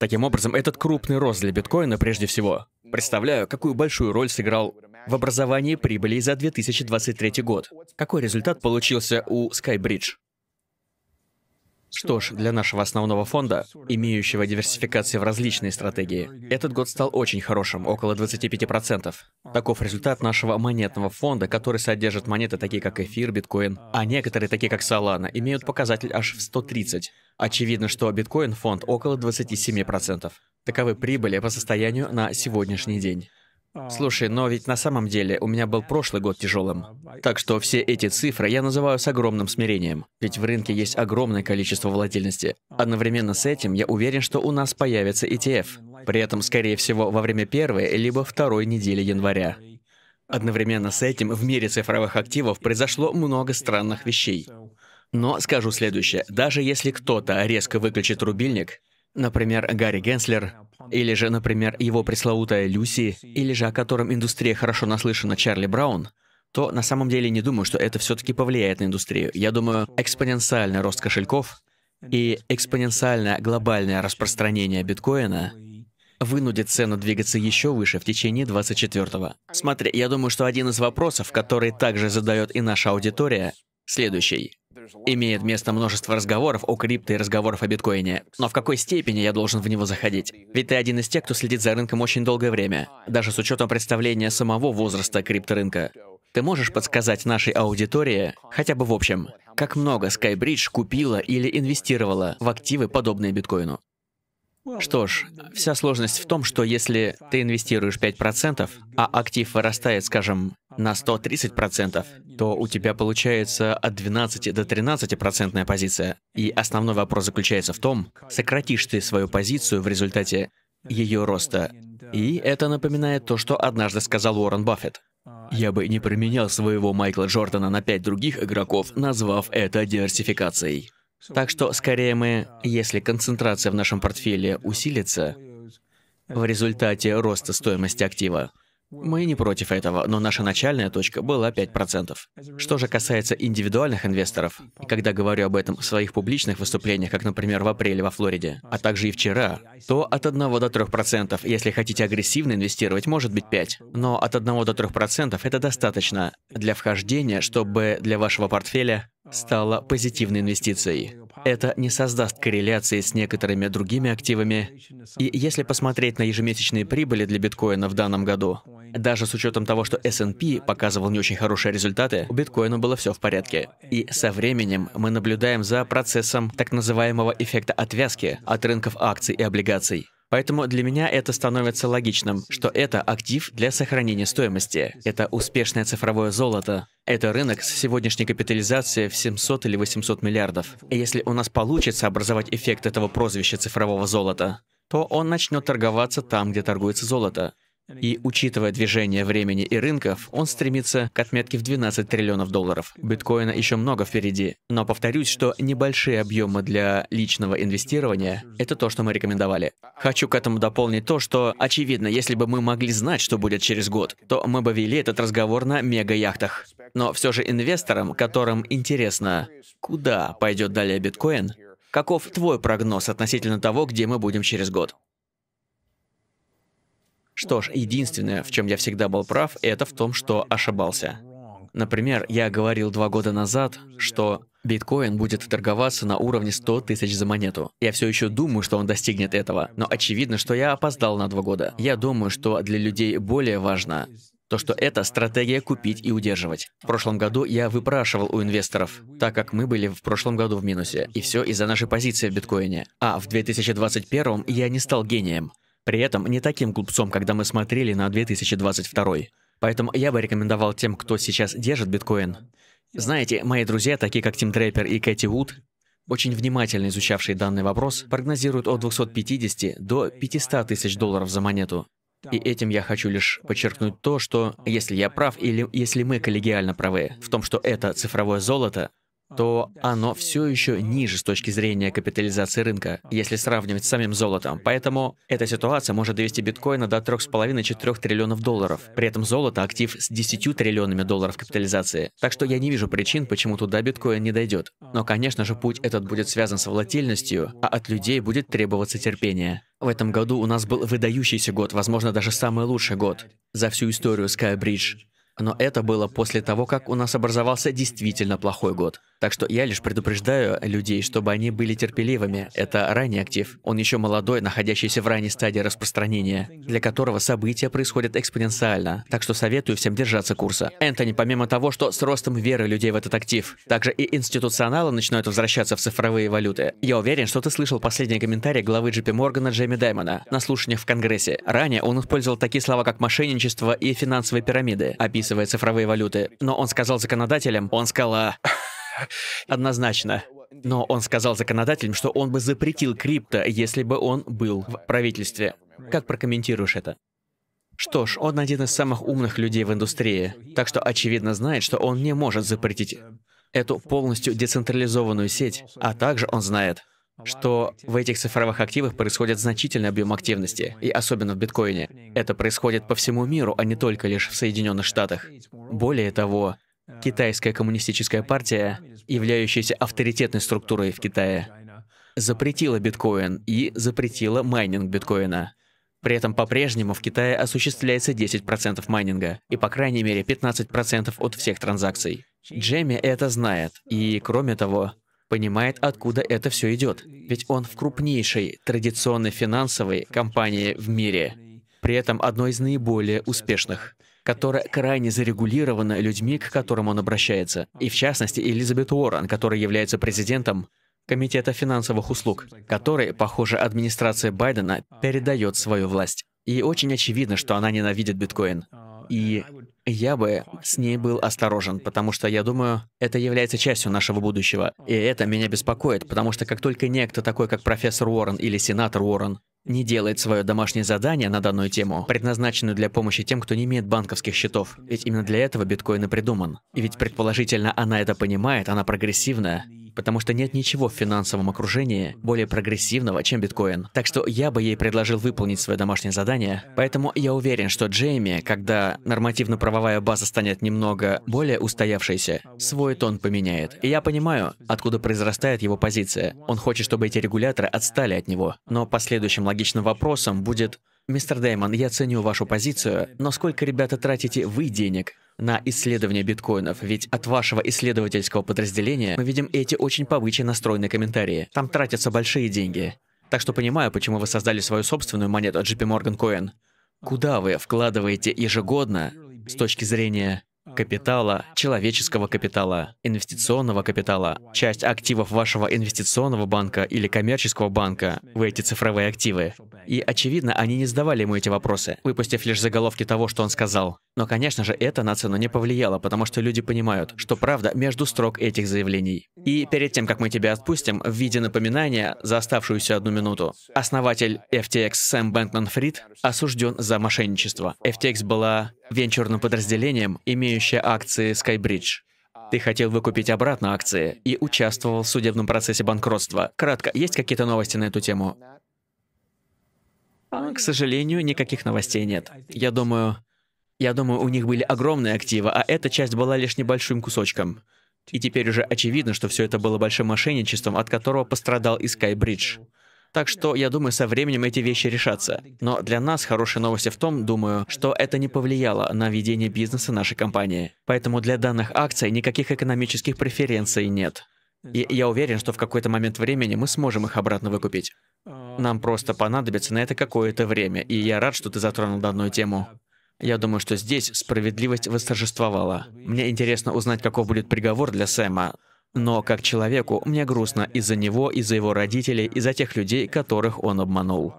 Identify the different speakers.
Speaker 1: Таким образом, этот крупный рост для биткоина прежде всего. Представляю, какую большую роль сыграл в образовании прибыли за 2023 год. Какой результат получился у Skybridge? Что ж, для нашего основного фонда, имеющего диверсификации в различные стратегии, этот год стал очень хорошим, около 25%. Таков результат нашего монетного фонда, который содержит монеты такие как эфир, биткоин, а некоторые такие как Solana имеют показатель аж в 130. Очевидно, что биткоин-фонд около 27%. Таковы прибыли по состоянию на сегодняшний день. Слушай, но ведь на самом деле у меня был прошлый год тяжелым. Так что все эти цифры я называю с огромным смирением. Ведь в рынке есть огромное количество волатильности. Одновременно с этим я уверен, что у нас появится ETF. При этом, скорее всего, во время первой либо второй недели января. Одновременно с этим в мире цифровых активов произошло много странных вещей. Но скажу следующее. Даже если кто-то резко выключит рубильник, Например, Гарри Генслер, или же, например, его пресловутая Люси, или же о котором индустрия хорошо наслышана Чарли Браун, то на самом деле не думаю, что это все-таки повлияет на индустрию. Я думаю, экспоненциальный рост кошельков и экспоненциальное глобальное распространение биткоина вынудит цену двигаться еще выше в течение 24-го. Смотри, я думаю, что один из вопросов, который также задает и наша аудитория, следующий. Имеет место множество разговоров о крипто и разговоров о биткоине. Но в какой степени я должен в него заходить? Ведь ты один из тех, кто следит за рынком очень долгое время, даже с учетом представления самого возраста крипторынка. Ты можешь подсказать нашей аудитории, хотя бы в общем, как много Skybridge купила или инвестировала в активы, подобные биткоину? Что ж, вся сложность в том, что если ты инвестируешь 5%, а актив вырастает, скажем, на 130%, то у тебя получается от 12 до 13% процентная позиция. И основной вопрос заключается в том, сократишь ты свою позицию в результате ее роста. И это напоминает то, что однажды сказал Уоррен Баффет. Я бы не применял своего Майкла Джордана на пять других игроков, назвав это диверсификацией. Так что, скорее мы, если концентрация в нашем портфеле усилится, в результате роста стоимости актива, мы не против этого, но наша начальная точка была 5%. Что же касается индивидуальных инвесторов, и когда говорю об этом в своих публичных выступлениях, как, например, в апреле во Флориде, а также и вчера, то от 1 до 3%, если хотите агрессивно инвестировать, может быть 5%, но от 1 до 3% это достаточно для вхождения, чтобы для вашего портфеля стало позитивной инвестицией. Это не создаст корреляции с некоторыми другими активами. И если посмотреть на ежемесячные прибыли для биткоина в данном году, Э, даже с учетом того, что S&P показывал не очень хорошие результаты, у биткоина было все в порядке. И со временем мы наблюдаем за процессом так называемого эффекта отвязки от рынков акций и облигаций. Поэтому для меня это становится логичным, что это актив для сохранения стоимости. Это успешное цифровое золото. Это рынок с сегодняшней капитализацией в 700 или 800 миллиардов. И если у нас получится образовать эффект этого прозвища цифрового золота, то он начнет торговаться там, где торгуется золото. И учитывая движение времени и рынков, он стремится к отметке в 12 триллионов долларов. Биткоина еще много впереди. Но повторюсь, что небольшие объемы для личного инвестирования — это то, что мы рекомендовали. Хочу к этому дополнить то, что, очевидно, если бы мы могли знать, что будет через год, то мы бы вели этот разговор на мега-яхтах. Но все же инвесторам, которым интересно, куда пойдет далее биткоин, каков твой прогноз относительно того, где мы будем через год? Что ж, единственное, в чем я всегда был прав, это в том, что ошибался. Например, я говорил два года назад, что биткоин будет торговаться на уровне 100 тысяч за монету. Я все еще думаю, что он достигнет этого, но очевидно, что я опоздал на два года. Я думаю, что для людей более важно то, что это стратегия купить и удерживать. В прошлом году я выпрашивал у инвесторов, так как мы были в прошлом году в минусе, и все из-за нашей позиции в биткоине. А в 2021 я не стал гением. При этом не таким глупцом, когда мы смотрели на 2022. Поэтому я бы рекомендовал тем, кто сейчас держит биткоин. Знаете, мои друзья, такие как Тим Трейпер и Кэти Вуд, очень внимательно изучавшие данный вопрос, прогнозируют от 250 до 500 тысяч долларов за монету. И этим я хочу лишь подчеркнуть то, что если я прав или если мы коллегиально правы в том, что это цифровое золото, то оно все еще ниже с точки зрения капитализации рынка, если сравнивать с самим золотом. Поэтому эта ситуация может довести биткоина до 3,5-4 триллионов долларов. При этом золото — актив с 10 триллионами долларов капитализации. Так что я не вижу причин, почему туда биткоин не дойдет. Но, конечно же, путь этот будет связан с волатильностью, а от людей будет требоваться терпение. В этом году у нас был выдающийся год, возможно, даже самый лучший год за всю историю Skybridge. Но это было после того, как у нас образовался действительно плохой год. Так что я лишь предупреждаю людей, чтобы они были терпеливыми. Это ранний актив. Он еще молодой, находящийся в ранней стадии распространения, для которого события происходят экспоненциально. Так что советую всем держаться курса. Энтони, помимо того, что с ростом веры людей в этот актив, также и институционалы начинают возвращаться в цифровые валюты. Я уверен, что ты слышал последний комментарий главы Джипи Моргана Джейми Даймона на слушаниях в Конгрессе. Ранее он использовал такие слова, как мошенничество и финансовые пирамиды, описывая цифровые валюты. Но он сказал законодателям, он сказал... А однозначно. Но он сказал законодателям, что он бы запретил крипто, если бы он был в правительстве. Как прокомментируешь это? Что ж, он один из самых умных людей в индустрии, так что очевидно знает, что он не может запретить эту полностью децентрализованную сеть, а также он знает, что в этих цифровых активах происходит значительный объем активности, и особенно в биткоине. Это происходит по всему миру, а не только лишь в Соединенных Штатах. Более того, Китайская коммунистическая партия, являющаяся авторитетной структурой в Китае, запретила биткоин и запретила майнинг биткоина. При этом по-прежнему в Китае осуществляется 10% майнинга и по крайней мере 15% от всех транзакций. Джемми это знает и, кроме того, понимает, откуда это все идет. Ведь он в крупнейшей традиционной финансовой компании в мире, при этом одной из наиболее успешных которая крайне зарегулирована людьми, к которым он обращается, и в частности Элизабет Уоррен, которая является президентом Комитета финансовых услуг, который, похоже, администрация Байдена передает свою власть. И очень очевидно, что она ненавидит биткоин. И я бы с ней был осторожен, потому что я думаю, это является частью нашего будущего. И это меня беспокоит, потому что как только некто такой, как профессор Уоррен или сенатор Уоррен, не делает свое домашнее задание на данную тему, предназначенную для помощи тем, кто не имеет банковских счетов. Ведь именно для этого биткоин и придуман. И ведь предположительно она это понимает, она прогрессивная потому что нет ничего в финансовом окружении более прогрессивного, чем биткоин. Так что я бы ей предложил выполнить свое домашнее задание, поэтому я уверен, что Джейми, когда нормативно-правовая база станет немного более устоявшейся, свой тон поменяет. И я понимаю, откуда произрастает его позиция. Он хочет, чтобы эти регуляторы отстали от него. Но последующим логичным вопросом будет, Мистер Дэймон, я ценю вашу позицию, но сколько, ребята, тратите вы денег на исследование биткоинов? Ведь от вашего исследовательского подразделения мы видим эти очень повыче настроенные комментарии. Там тратятся большие деньги. Так что понимаю, почему вы создали свою собственную монету JP Morgan Coin. Куда вы вкладываете ежегодно с точки зрения капитала, человеческого капитала, инвестиционного капитала, часть активов вашего инвестиционного банка или коммерческого банка, В эти цифровые активы. И, очевидно, они не задавали ему эти вопросы, выпустив лишь заголовки того, что он сказал. Но, конечно же, это на цену не повлияло, потому что люди понимают, что правда между строк этих заявлений. И перед тем, как мы тебя отпустим, в виде напоминания за оставшуюся одну минуту, основатель FTX Сэм Бэнкман Фрид осужден за мошенничество. FTX была венчурным подразделением, имеющее акции Skybridge. Ты хотел выкупить обратно акции и участвовал в судебном процессе банкротства. Кратко, есть какие-то новости на эту тему? К сожалению, никаких новостей нет. Я думаю, я думаю, у них были огромные активы, а эта часть была лишь небольшим кусочком. И теперь уже очевидно, что все это было большим мошенничеством, от которого пострадал и Скайбридж. Так что, я думаю, со временем эти вещи решатся. Но для нас хорошая новость в том, думаю, что это не повлияло на ведение бизнеса нашей компании. Поэтому для данных акций никаких экономических преференций нет. И я уверен, что в какой-то момент времени мы сможем их обратно выкупить. Нам просто понадобится на это какое-то время, и я рад, что ты затронул данную тему. Я думаю, что здесь справедливость восторжествовала. Мне интересно узнать, каков будет приговор для Сэма. Но как человеку, мне грустно из-за него, из-за его родителей, из-за тех людей, которых он обманул.